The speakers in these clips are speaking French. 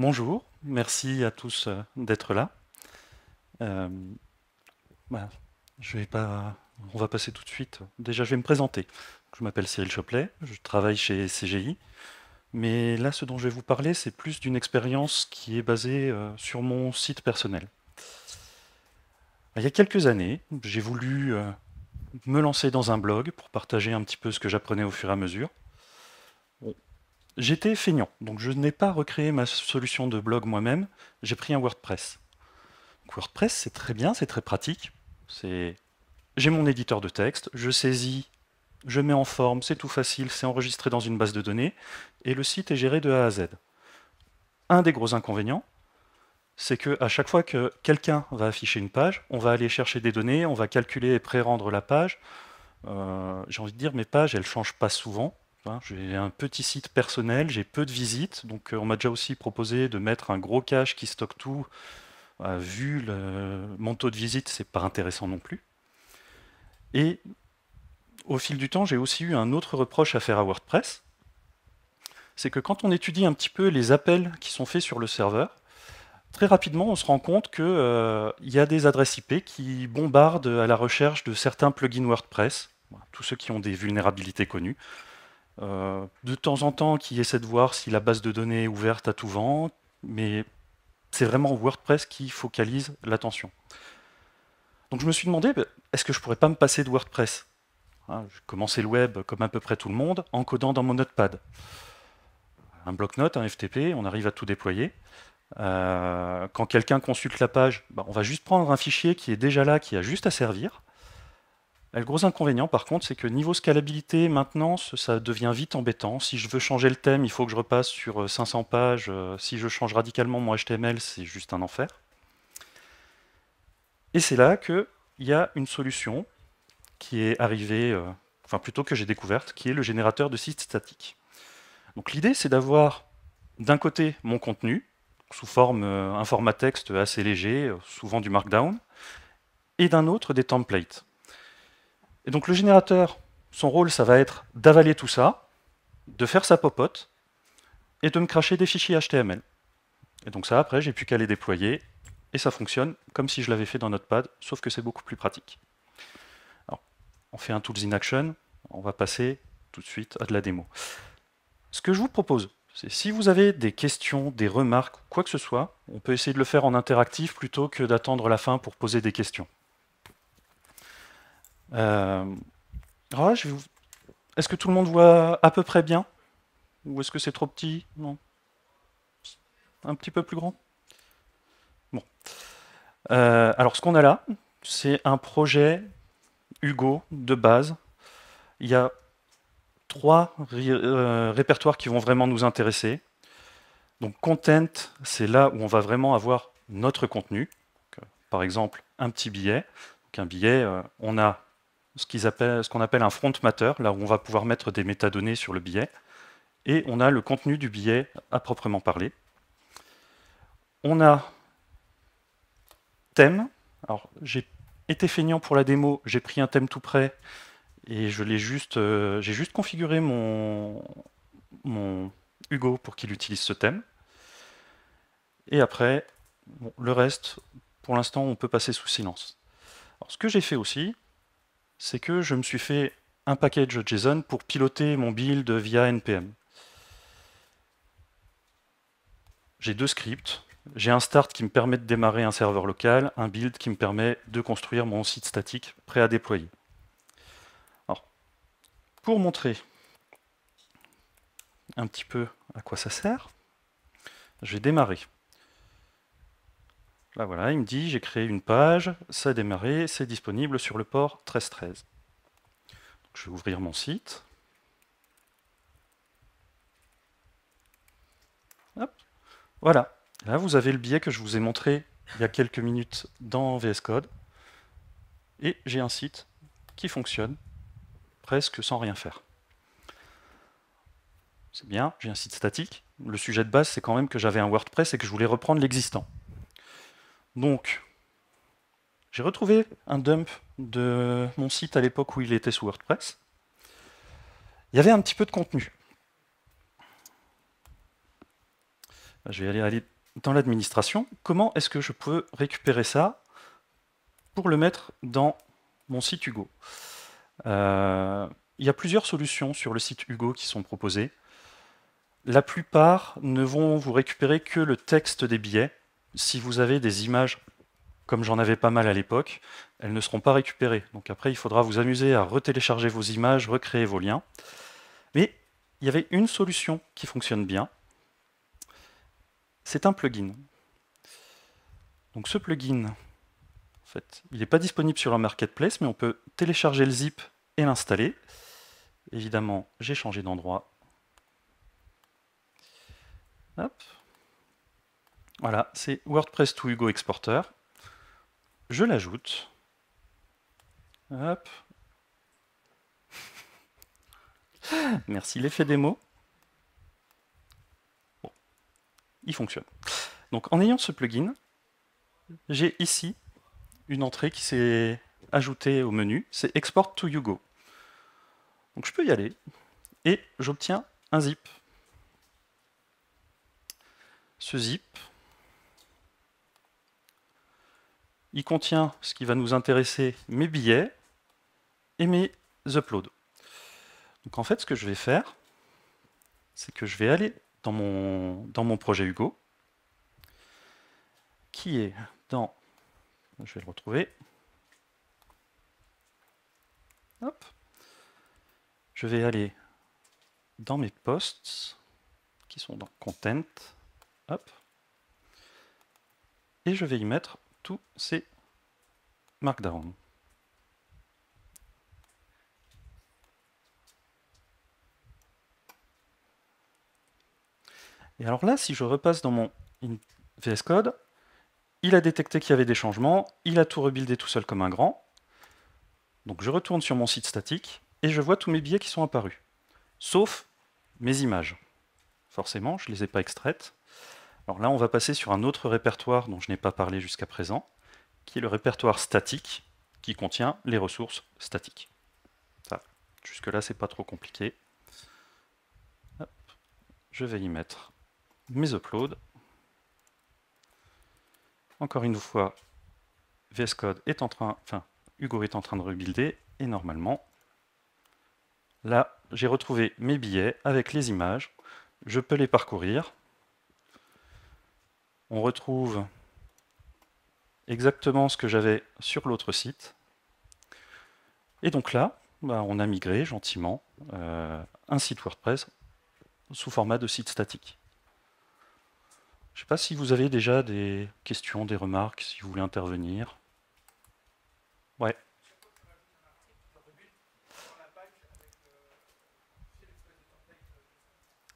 Bonjour, merci à tous euh, d'être là. Euh, bah, je vais on va passer tout de suite. Déjà, je vais me présenter. Je m'appelle Cyril Choplet, je travaille chez CGI. Mais là, ce dont je vais vous parler, c'est plus d'une expérience qui est basée euh, sur mon site personnel. Il y a quelques années, j'ai voulu me lancer dans un blog pour partager un petit peu ce que j'apprenais au fur et à mesure. J'étais feignant, donc je n'ai pas recréé ma solution de blog moi-même, j'ai pris un WordPress. WordPress, c'est très bien, c'est très pratique. J'ai mon éditeur de texte, je saisis, je mets en forme, c'est tout facile, c'est enregistré dans une base de données, et le site est géré de A à Z. Un des gros inconvénients, c'est qu'à chaque fois que quelqu'un va afficher une page, on va aller chercher des données, on va calculer et pré-rendre la page. Euh, j'ai envie de dire, mes pages, elles ne changent pas souvent. J'ai un petit site personnel, j'ai peu de visites, donc euh, on m'a déjà aussi proposé de mettre un gros cache qui stocke tout. Bah, vu le, mon taux de visite, c'est pas intéressant non plus. Et au fil du temps, j'ai aussi eu un autre reproche à faire à WordPress, c'est que quand on étudie un petit peu les appels qui sont faits sur le serveur, très rapidement, on se rend compte qu'il euh, y a des adresses IP qui bombardent à la recherche de certains plugins WordPress, tous ceux qui ont des vulnérabilités connues. Euh, de temps en temps qui essaie de voir si la base de données est ouverte à tout vent, mais c'est vraiment WordPress qui focalise l'attention. Donc je me suis demandé, bah, est-ce que je pourrais pas me passer de WordPress hein, J'ai commencé le web comme à peu près tout le monde, en codant dans mon notepad. Un bloc-notes, un FTP, on arrive à tout déployer. Euh, quand quelqu'un consulte la page, bah, on va juste prendre un fichier qui est déjà là, qui a juste à servir. Le gros inconvénient, par contre, c'est que niveau scalabilité, maintenance, ça devient vite embêtant. Si je veux changer le thème, il faut que je repasse sur 500 euh, pages. Euh, si je change radicalement mon HTML, c'est juste un enfer. Et c'est là qu'il y a une solution qui est arrivée, euh, enfin plutôt que j'ai découverte, qui est le générateur de sites statiques. Donc l'idée, c'est d'avoir d'un côté mon contenu, sous forme un format texte assez léger, souvent du markdown, et d'un autre des templates. Et donc le générateur, son rôle, ça va être d'avaler tout ça, de faire sa popote, et de me cracher des fichiers HTML. Et donc ça, après, j'ai plus qu'à les déployer, et ça fonctionne comme si je l'avais fait dans Notepad, sauf que c'est beaucoup plus pratique. on fait un Tools in Action, on va passer tout de suite à de la démo. Ce que je vous propose, c'est si vous avez des questions, des remarques, quoi que ce soit, on peut essayer de le faire en interactif plutôt que d'attendre la fin pour poser des questions. Euh, ah est-ce que tout le monde voit à peu près bien Ou est-ce que c'est trop petit Non. Un petit peu plus grand Bon. Euh, alors ce qu'on a là, c'est un projet Hugo de base. Il y a trois euh, répertoires qui vont vraiment nous intéresser. Donc content, c'est là où on va vraiment avoir notre contenu. par exemple, un petit billet. un billet, on a ce qu'on appelle, un front matter, là où on va pouvoir mettre des métadonnées sur le billet, et on a le contenu du billet à proprement parler. On a thème, alors j'ai été feignant pour la démo, j'ai pris un thème tout près, et je juste, euh, j'ai juste configuré mon, mon Hugo pour qu'il utilise ce thème. Et après, le reste, pour l'instant, on peut passer sous silence. ce que j'ai fait aussi, c'est que je me suis fait un package JSON pour piloter mon build via NPM. J'ai deux scripts. J'ai un start qui me permet de démarrer un serveur local, un build qui me permet de construire mon site statique prêt à déployer. pour montrer un petit peu à quoi ça sert, je vais démarrer. Bah voilà, il me dit, j'ai créé une page, ça a démarré, c'est disponible sur le port 1313. je vais ouvrir mon site. Voilà, là vous avez le biais que je vous ai montré il y a quelques minutes dans VS Code. Et j'ai un site qui fonctionne presque sans rien faire. C'est bien, j'ai un site statique. Le sujet de base, c'est quand même que j'avais un WordPress et que je voulais reprendre l'existant. Donc, j'ai retrouvé un dump de mon site à l'époque où il était sous WordPress. Il y avait un petit peu de contenu. Bah, je vais aller, dans l'administration. Comment est-ce que je peux récupérer ça pour le mettre dans mon site Hugo euh, Il y a plusieurs solutions sur le site Hugo qui sont proposées. La plupart ne vont vous récupérer que le texte des billets si vous avez des images, comme j'en avais pas mal à l'époque, elles ne seront pas récupérées. Donc après, il faudra vous amuser à retélécharger vos images, recréer vos liens. Mais il y avait une solution qui fonctionne bien. C'est un plugin. Donc ce plugin, en fait, il n'est pas disponible sur le marketplace, mais on peut télécharger le zip et l'installer. Évidemment, j'ai changé d'endroit. Hop, voilà, c'est WordPress to Hugo Exporter. Je l'ajoute. Merci l'effet démo. Bon, il fonctionne. Donc en ayant ce plugin, j'ai ici une entrée qui s'est ajoutée au menu, c'est Export to Hugo. Donc je peux y aller et j'obtiens un zip. Ce zip, il contient ce qui va nous intéresser, mes billets et mes uploads. Donc en fait, ce que je vais faire, c'est que je vais aller dans mon, dans mon projet Hugo, qui est dans, je vais le retrouver, je vais aller dans mes posts, qui sont dans Content, Hop. et je vais y mettre c'est Markdown. Et alors là, si je repasse dans mon VS Code, il a détecté qu'il y avait des changements, il a tout rebuildé tout seul comme un grand. Donc je retourne sur mon site statique et je vois tous mes billets qui sont apparus, sauf mes images. Forcément, je ne les ai pas extraites. Alors là, on va passer sur un autre répertoire dont je n'ai pas parlé jusqu'à présent, qui est le répertoire statique, qui contient les ressources statiques. Jusque-là, c'est pas trop compliqué. Je vais y mettre mes uploads. Encore une fois, VS Code est en train, enfin, Hugo est en train de rebuilder, et normalement, là, j'ai retrouvé mes billets avec les images. Je peux les parcourir on retrouve exactement ce que j'avais sur l'autre site. Et donc là, bah, on a migré gentiment euh, un site WordPress sous format de site statique. Je ne sais pas si vous avez déjà des questions, des remarques, si vous voulez intervenir. Ouais.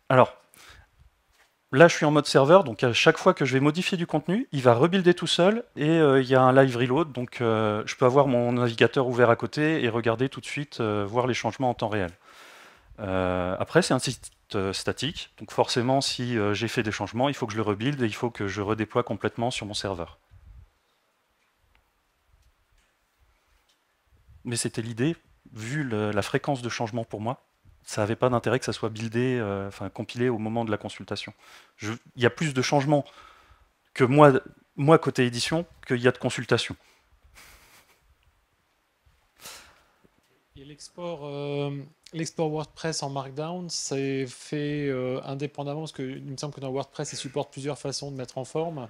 Alors, Là, je suis en mode serveur, donc à chaque fois que je vais modifier du contenu, il va rebuilder tout seul et euh, il y a un live reload, donc euh, je peux avoir mon navigateur ouvert à côté et regarder tout de suite, euh, voir les changements en temps réel. après, c'est un site statique, donc forcément, si j'ai fait des changements, il faut que je le rebuild et il faut que je redéploie complètement sur mon serveur. Mais c'était l'idée, vu la fréquence de changement pour moi, ça n'avait pas d'intérêt que ça soit buildé, euh, enfin compilé au moment de la consultation. il y a plus de changements que moi, moi côté édition qu'il y a de consultation. Euh, l'export, WordPress en Markdown, c'est fait euh, indépendamment parce qu'il me semble que dans WordPress, il supporte plusieurs façons de mettre en forme.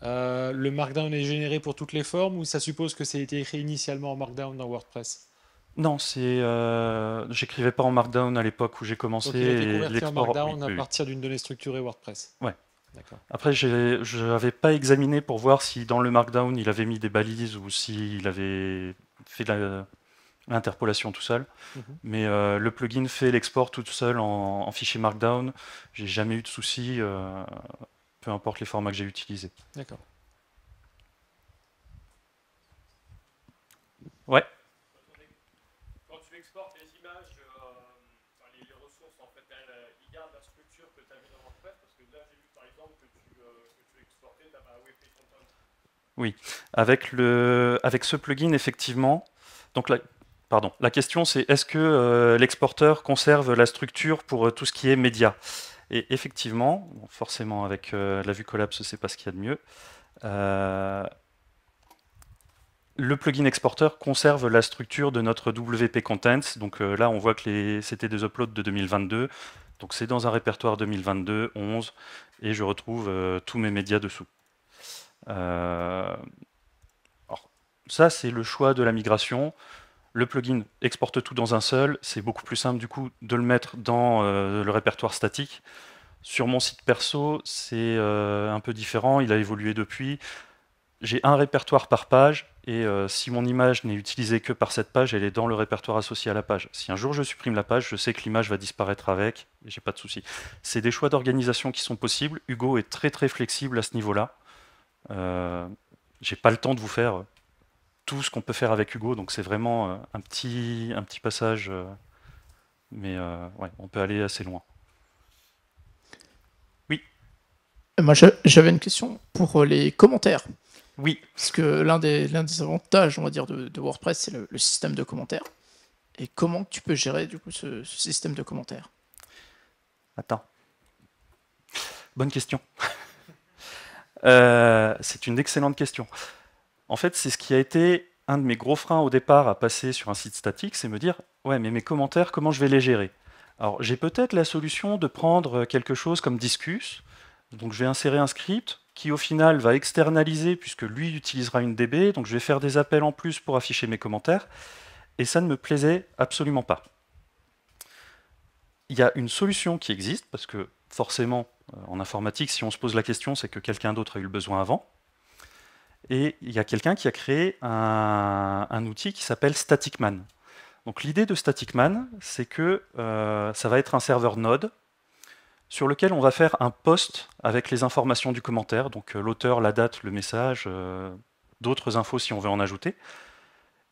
le Markdown est généré pour toutes les formes ou ça suppose que ça a été écrit initialement en Markdown dans WordPress non, c'est euh, j'écrivais pas en Markdown à l'époque où j'ai commencé. Donc, il a été en Markdown à partir d'une donnée structurée WordPress. Ouais. Après, je n'avais pas examiné pour voir si dans le Markdown il avait mis des balises ou s'il avait fait l'interpolation tout seul. Mhm. Mais euh, le plugin fait l'export tout seul en, fichier Markdown. J'ai jamais eu de soucis, euh, peu importe les formats que j'ai utilisés. D'accord. Ouais. Oui, avec, le, avec ce plugin, effectivement. Donc là, Pardon. La question, c'est est-ce que euh, l'exporteur conserve la structure pour euh, tout ce qui est média Et effectivement, forcément, avec euh, la vue ce n'est pas ce qu'il y a de mieux le plugin exporteur conserve la structure de notre WP Contents. Donc euh, là, on voit que c'était des uploads de 2022. Donc c'est dans un répertoire 2022, 11, et je retrouve euh, tous mes médias dessous. Euh, ça, c'est le choix de la migration. Le plugin exporte tout dans un seul. C'est beaucoup plus simple, du coup, de le mettre dans le répertoire statique. Sur mon site perso, c'est un peu différent. Il a évolué depuis j'ai un répertoire par page, et euh, si mon image n'est utilisée que par cette page, elle est dans le répertoire associé à la page. Si un jour je supprime la page, je sais que l'image va disparaître avec, et j'ai pas de souci. C'est des choix d'organisation qui sont possibles. Hugo est très très flexible à ce niveau-là. Euh, j'ai pas le temps de vous faire euh, tout ce qu'on peut faire avec Hugo, donc c'est vraiment euh, un petit, un petit passage, mais on peut aller assez loin. Oui. Moi, j'avais une question pour les commentaires. Oui. Parce que l'un des, avantages, on va dire, de, WordPress, c'est le, système de commentaires. Et comment tu peux gérer du coup ce, système de commentaires Attends. Bonne question. Euh, c'est une excellente question. En fait, c'est ce qui a été un de mes gros freins au départ à passer sur un site statique, c'est me dire ouais, mais mes commentaires, comment je vais les gérer Alors, j'ai peut-être la solution de prendre quelque chose comme Discus. Donc, je vais insérer un script qui au final va externaliser puisque lui utilisera une DB, donc je vais faire des appels en plus pour afficher mes commentaires, et ça ne me plaisait absolument pas. Il y a une solution qui existe, parce que forcément, euh, en informatique, si on se pose la question, c'est que quelqu'un d'autre a eu le besoin avant, et il y a quelqu'un qui a créé un, outil qui s'appelle StaticMan. Donc l'idée de StaticMan, c'est que euh, ça va être un serveur Node, sur lequel on va faire un post avec les informations du commentaire, donc euh, l'auteur, la date, le message, euh, d'autres infos si on veut en ajouter.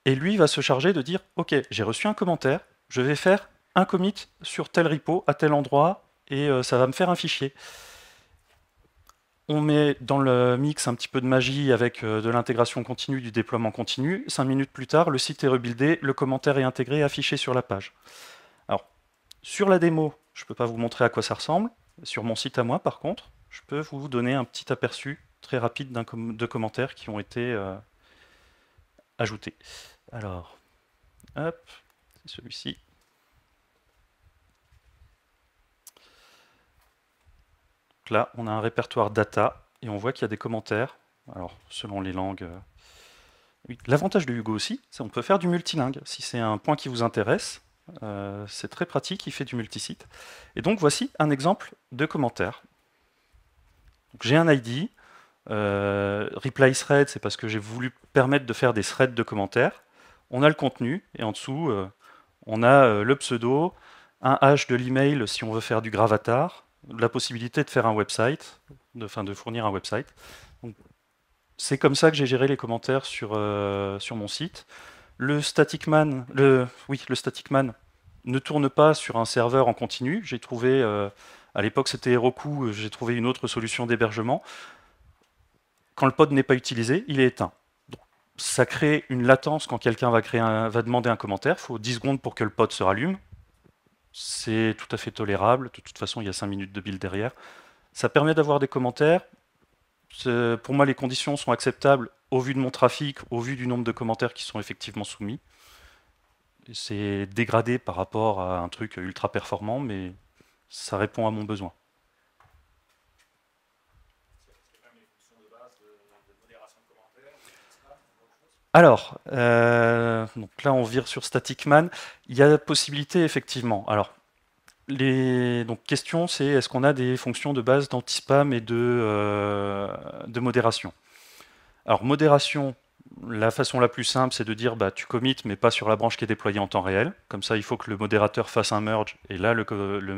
Et lui va se charger de dire, OK, j'ai reçu un commentaire, je vais faire un commit sur tel repo, à tel endroit, et euh, ça va me faire un fichier. On met dans le mix un petit peu de magie avec de l'intégration continue, du déploiement continu. Cinq minutes plus tard, le site est rebuildé, le commentaire est intégré affiché sur la page. Alors, sur la démo, je ne peux pas vous montrer à quoi ça ressemble. Sur mon site à moi, par contre, je peux vous donner un petit aperçu très rapide de commentaires qui ont été euh, ajoutés. Alors, hop, c'est celui-ci. Là, on a un répertoire data et on voit qu'il y a des commentaires, alors selon les langues. Euh, l'avantage de Hugo aussi, c'est qu'on peut faire du multilingue. Si c'est un point qui vous intéresse, euh, c'est très pratique, il fait du multisite. Et donc voici un exemple de commentaire. J'ai un ID. Euh, reply thread, c'est parce que j'ai voulu permettre de faire des threads de commentaires. On a le contenu et en dessous, euh, on a le pseudo, un hash de l'email si on veut faire du gravatar, la possibilité de faire un website, de, enfin de fournir un website. C'est comme ça que j'ai géré les commentaires sur, sur mon site le static man, oui, le ne tourne pas sur un serveur en continu. J'ai trouvé, euh, à l'époque c'était Heroku, euh, j'ai trouvé une autre solution d'hébergement. Quand le pod n'est pas utilisé, il est éteint. ça crée une latence quand quelqu'un va, va demander un commentaire. Il faut 10 secondes pour que le pod se rallume. C'est tout à fait tolérable. De toute façon, il y a 5 minutes de build derrière. Ça permet d'avoir des commentaires pour moi, les conditions sont acceptables au vu de mon trafic, au vu du nombre de commentaires qui sont effectivement soumis. C'est dégradé par rapport à un truc ultra performant, mais ça répond à mon besoin. Alors, euh, donc là on vire sur Static Man. Il y a la possibilité effectivement. Alors, les donc, questions, c'est est-ce qu'on a des fonctions de base d'anti-spam et de, euh, modération Alors, modération, la façon la plus simple, c'est de dire bah, tu commites mais pas sur la branche qui est déployée en temps réel. Comme ça, il faut que le modérateur fasse un merge, et là, le,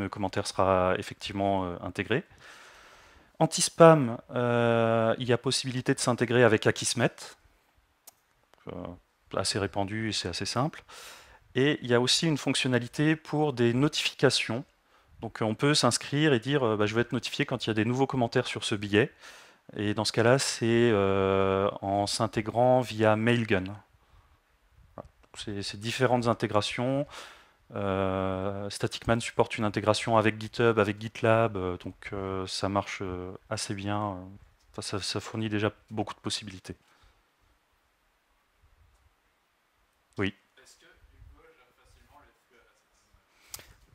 commentaire sera effectivement euh, intégré. Anti-spam, euh, il y a possibilité de s'intégrer avec Akismet. assez répandu et c'est assez simple. Et il y a aussi une fonctionnalité pour des notifications. Donc euh, on peut s'inscrire et dire euh, bah, je vais être notifié quand il y a des nouveaux commentaires sur ce billet. Et dans ce cas-là, c'est euh, en s'intégrant via Mailgun. C'est différentes intégrations. Staticman supporte une intégration avec GitHub, avec GitLab, donc ça marche assez bien. ça fournit déjà beaucoup de possibilités.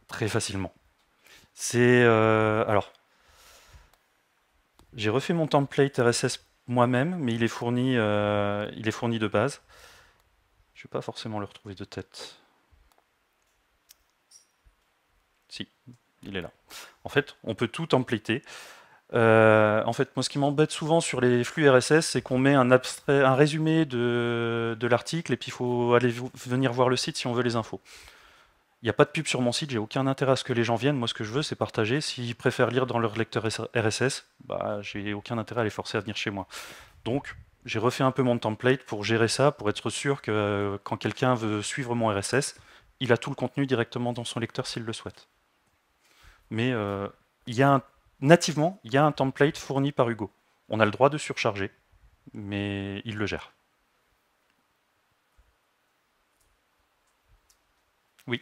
très facilement. C'est euh, alors, j'ai refait mon template RSS moi-même, mais il est fourni, euh, il est fourni de base. Je ne vais pas forcément le retrouver de tête. Si, il est là. En fait, on peut tout templater. Euh, en fait, moi, ce qui m'embête souvent sur les flux RSS, c'est qu'on met un, résumé de, de l'article et puis il faut aller venir voir le site si on veut les infos il n'y a pas de pub sur mon site, j'ai aucun intérêt à ce que les gens viennent. Moi, ce que je veux, c'est partager. S'ils préfèrent lire dans leur lecteur RSS, bah, j'ai aucun intérêt à les forcer à venir chez moi. Donc, j'ai refait un peu mon template pour gérer ça, pour être sûr que euh, quand quelqu'un veut suivre mon RSS, il a tout le contenu directement dans son lecteur s'il le souhaite. Mais euh, il y a nativement, il y a un template fourni par Hugo. On a le droit de surcharger, mais il le gère. Oui.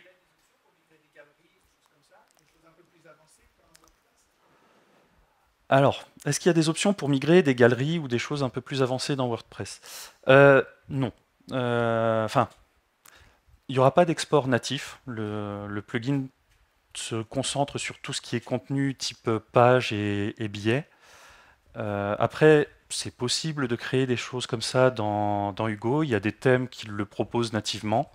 Alors, est-ce qu'il y a des options pour migrer des galeries ou des choses un peu plus avancées dans WordPress euh, Non. Euh, enfin, il n'y aura pas d'export natif. Le, plugin se concentre sur tout ce qui est contenu type page et, billets. Euh, après, c'est possible de créer des choses comme ça dans, Hugo. Il y a des thèmes qui le proposent nativement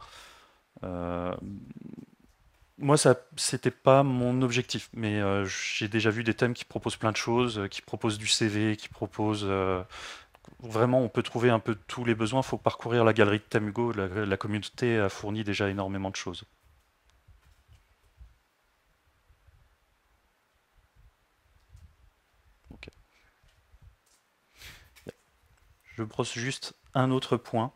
moi, ça, c'était pas mon objectif, mais euh, j'ai déjà vu des thèmes qui proposent plein de choses, euh, qui proposent du CV, qui proposent. Euh, vraiment, on peut trouver un peu tous les besoins. Il faut parcourir la galerie de Thème Hugo. La, communauté a fourni déjà énormément de choses. Je brosse juste un autre point.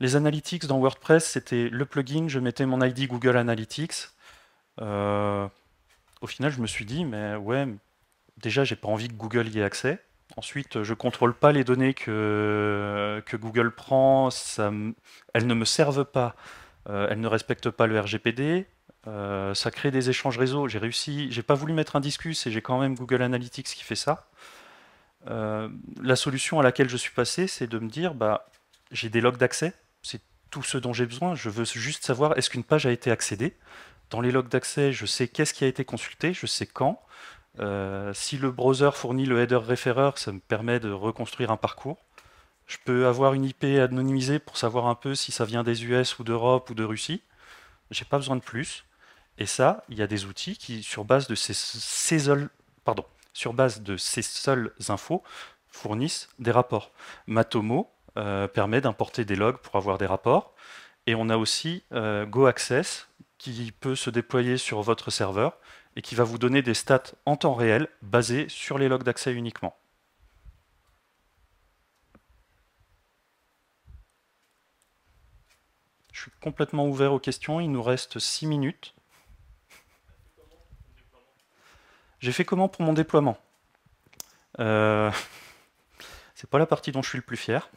Les analytics dans WordPress, c'était le plugin, je mettais mon ID Google Analytics. Euh, au final, je me suis dit, mais ouais, déjà, j'ai pas envie que Google y ait accès. Ensuite, je ne contrôle pas les données que, Google prend, ça, elles ne me servent pas, euh, elles ne respectent pas le RGPD, euh, ça crée des échanges réseau. J'ai réussi, j'ai pas voulu mettre un discus et j'ai quand même Google Analytics qui fait ça. la solution à laquelle je suis passé, c'est de me dire, bah, j'ai des logs d'accès tout ce dont j'ai besoin. Je veux juste savoir est-ce qu'une page a été accédée. Dans les logs d'accès, je sais qu'est-ce qui a été consulté, je sais quand. Euh, si le browser fournit le header référeur, ça me permet de reconstruire un parcours. Je peux avoir une IP anonymisée pour savoir un peu si ça vient des US ou d'Europe ou de Russie. J'ai pas besoin de plus. Et ça, il y a des outils qui, sur base de ces, pardon, sur base de ces seules infos, fournissent des rapports. Matomo, euh, permet d'importer des logs pour avoir des rapports. Et on a aussi euh, GoAccess qui peut se déployer sur votre serveur et qui va vous donner des stats en temps réel basées sur les logs d'accès uniquement. Je suis complètement ouvert aux questions, il nous reste 6 minutes. J'ai fait comment pour mon déploiement euh, C'est pas la partie dont je suis le plus fier.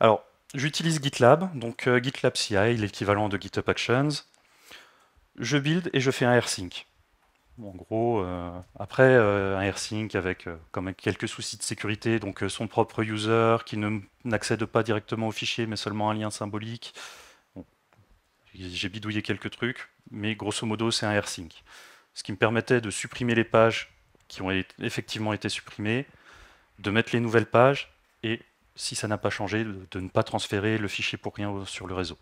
Alors, j'utilise GitLab, donc euh, GitLab CI, l'équivalent de GitHub Actions. Je build et je fais un rsync. en gros, euh, après euh, un rsync avec comme quelques soucis de sécurité, donc son propre user qui n'accède pas directement au fichier, mais seulement un lien symbolique. J'ai bidouillé quelques trucs, mais grosso modo, c'est un rsync. Ce qui me permettait de supprimer les pages qui ont effectivement été supprimées, de mettre les nouvelles pages et si ça n'a pas changé, de ne pas transférer le fichier pour rien sur le réseau.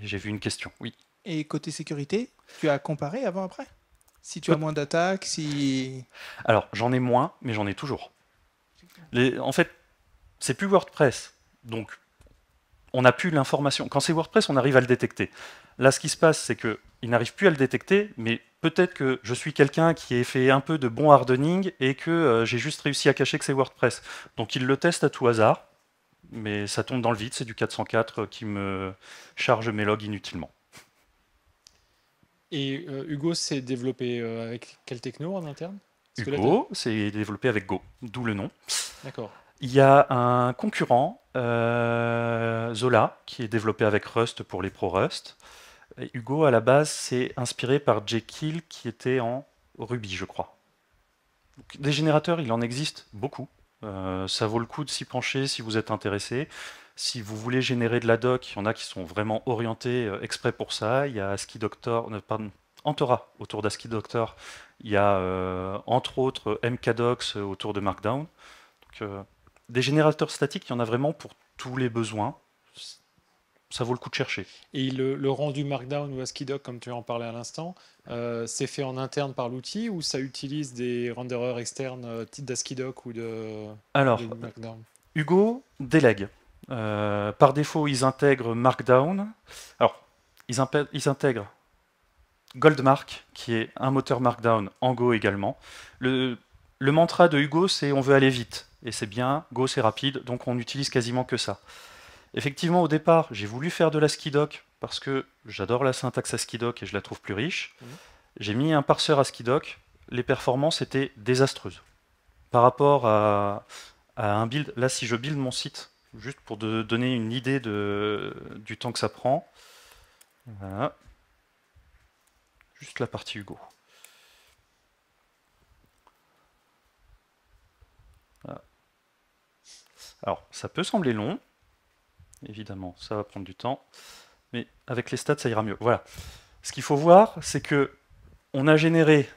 J'ai vu une question, oui. Et côté sécurité, tu as comparé avant-après Si tu as moins d'attaques, si... Alors, j'en ai moins, mais j'en ai toujours. Les, en fait, c'est plus WordPress, donc on n'a plus l'information. Quand c'est WordPress, on arrive à le détecter. Là, ce qui se passe, c'est qu'il n'arrive plus à le détecter, mais peut-être que je suis quelqu'un qui ait fait un peu de bon hardening et que euh, j'ai juste réussi à cacher que c'est WordPress. Donc il le teste à tout hasard, mais ça tombe dans le vide, c'est du 404 euh, qui me charge mes logs inutilement. Et euh, Hugo, s'est développé avec quel techno en interne Hugo, s'est développé avec Go, d'où le nom. D'accord. Il y a un concurrent, Zola, qui est développé avec Rust pour les pro-Rust. Hugo, à la base, c'est inspiré par Jekyll qui était en Ruby, je crois. des générateurs, il en existe beaucoup. Euh, ça vaut le coup de s'y pencher si vous êtes intéressé. Si vous voulez générer de la doc, il y en a qui sont vraiment orientés euh, exprès pour ça. Il y a euh, Antora autour d'ASCII Doctor. Il y a entre autres MKDocs autour de Markdown. des générateurs statiques, il y en a vraiment pour tous les besoins ça vaut le coup de chercher. Et le, rendu Markdown ou ascii comme tu en parlais à l'instant, euh, c'est fait en interne par l'outil ou ça utilise des renderers externes euh, type dascii ou de, Alors, Hugo délègue. Euh, par défaut, ils intègrent Markdown. Alors, ils, ils intègrent Goldmark, qui est un moteur Markdown en Go également. Le, le mantra de Hugo, c'est on veut aller vite. Et c'est bien, Go c'est rapide, donc on n'utilise quasiment que ça. Effectivement, au départ, j'ai voulu faire de la skidoc parce que j'adore la syntaxe à skidoc et je la trouve plus riche. Mhm. J'ai mis un parseur à skidoc. Les performances étaient désastreuses par rapport à, un build. Là, si je build mon site, juste pour donner une idée de, du temps que ça prend. Juste la partie Hugo. Alors, ça peut sembler long, évidemment, ça va prendre du temps. Mais avec les stats, ça ira mieux. Voilà. Ce qu'il faut voir, c'est que on a généré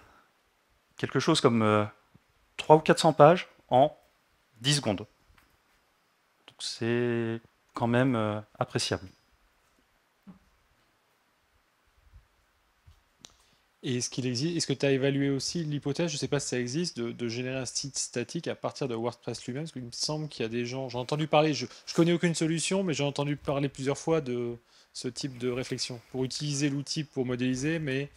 quelque chose comme 300 euh, ou 400 pages en 10 secondes. Donc c'est quand même euh, appréciable. Et est-ce qu'il existe, est-ce que tu as évalué aussi l'hypothèse, je ne sais pas si ça existe, de, générer un site statique à partir de WordPress lui-même Parce qu'il me semble qu'il y a des gens, j'ai entendu parler, je ne connais aucune solution, mais j'ai entendu parler plusieurs fois de ce type de réflexion, pour utiliser l'outil pour modéliser, mais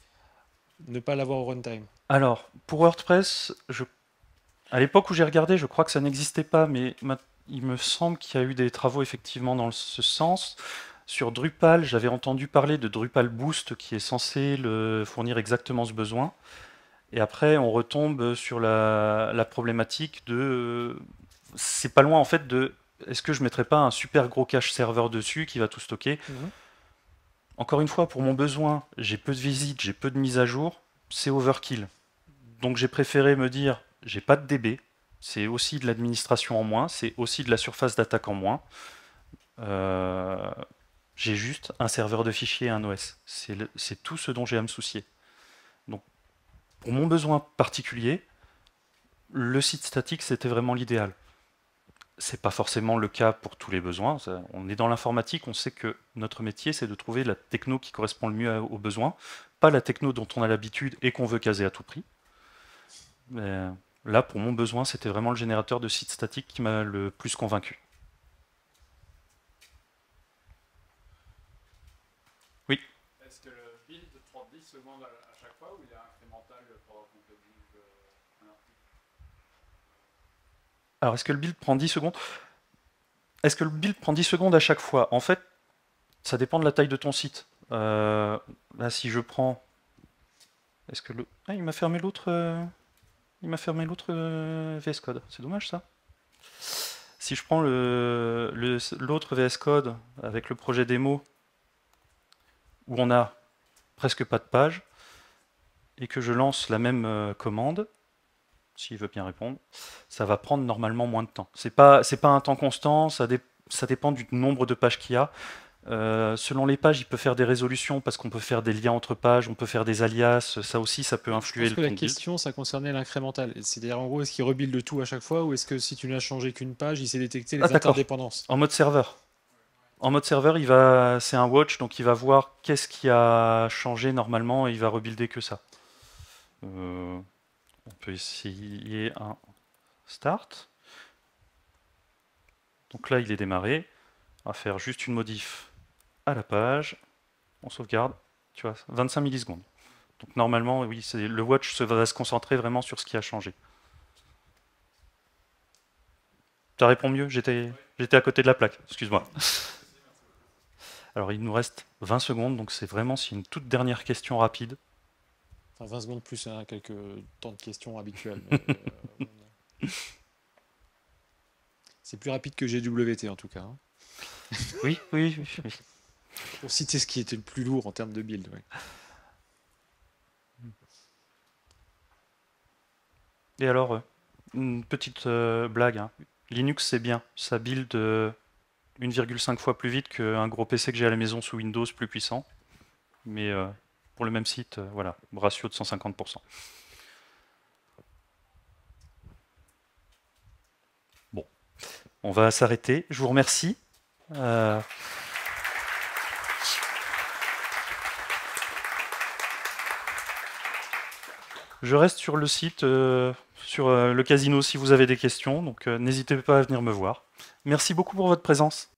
ne pas l'avoir au runtime. Alors, pour WordPress, je... à l'époque où j'ai regardé, je crois que ça n'existait pas, mais il me semble qu'il y a eu des travaux effectivement dans ce sens. Sur Drupal, j'avais entendu parler de Drupal Boost qui est censé le fournir exactement ce besoin. Et après, on retombe sur la, problématique de. C'est pas loin en fait de. Est-ce que je mettrais pas un super gros cache serveur dessus qui va tout stocker mhm. Encore une fois, pour mon besoin, j'ai peu de visites, j'ai peu de mises à jour, c'est overkill. Donc j'ai préféré me dire, j'ai pas de DB, c'est aussi de l'administration en moins, c'est aussi de la surface d'attaque en moins. Euh, j'ai juste un serveur de fichiers et un OS. C'est tout ce dont j'ai à me soucier. Donc, pour mon besoin particulier, le site statique, c'était vraiment l'idéal. C'est pas forcément le cas pour tous les besoins. On est dans l'informatique, on sait que notre métier, c'est de trouver la techno qui correspond le mieux aux besoins, pas la techno dont on a l'habitude et qu'on veut caser à tout prix. Mais euh, là, pour mon besoin, c'était vraiment le générateur de sites statiques qui m'a le plus convaincu. Alors, est-ce que le build prend 10 secondes Est-ce que le build prend 10 secondes à chaque fois En fait, ça dépend de la taille de ton site. Euh, là, si je prends... Est-ce que le... Ah, il m'a fermé l'autre... Euh, il m'a fermé l'autre euh, VS Code. C'est dommage, ça. Si je prends l'autre le, VS Code avec le projet démo, où on a presque pas de page, et que je lance la même commande, s'il veut bien répondre, ça va prendre normalement moins de temps. C'est pas pas un temps constant, ça, dépend du nombre de pages qu'il y a. Euh, selon les pages, il peut faire des résolutions parce qu'on peut faire des liens entre pages, on peut faire des alias, ça aussi, ça peut influer. que la question, ça concernait l'incrémental. C'est-à-dire, en gros, est-ce qu'il rebuild tout à chaque fois ou est-ce que si tu n'as changé qu'une page, il s'est détecté les ah, interdépendances En mode serveur. En mode serveur, va, c'est un watch, donc il va voir qu'est-ce qui a changé normalement et il va rebuilder que ça. Euh, on peut essayer un start. Donc là, il est démarré. On va faire juste une modif à la page. On sauvegarde, tu vois, 25 millisecondes. Donc normalement, oui, le watch va se concentrer vraiment sur ce qui a changé. Ça réponds mieux J'étais à côté de la plaque, excuse-moi. Alors il nous reste 20 secondes, donc c'est vraiment une toute dernière question rapide. 20 secondes plus hein, quelques temps de questions habituelles. Euh, c'est plus rapide que GWT en tout cas. Hein. oui, oui, Pour citer ce qui était le plus lourd en termes de build. Et alors, euh, une petite euh, blague. Hein. Linux, c'est bien. Ça build 1,5 fois plus vite qu'un gros PC que j'ai à la maison sous Windows plus puissant. Mais pour le même site, euh, voilà, ratio de 150%. Bon, on va s'arrêter. Je vous remercie. Euh, je reste sur le site, euh, sur le casino si vous avez des questions, donc n'hésitez pas à venir me voir. Merci beaucoup pour votre présence.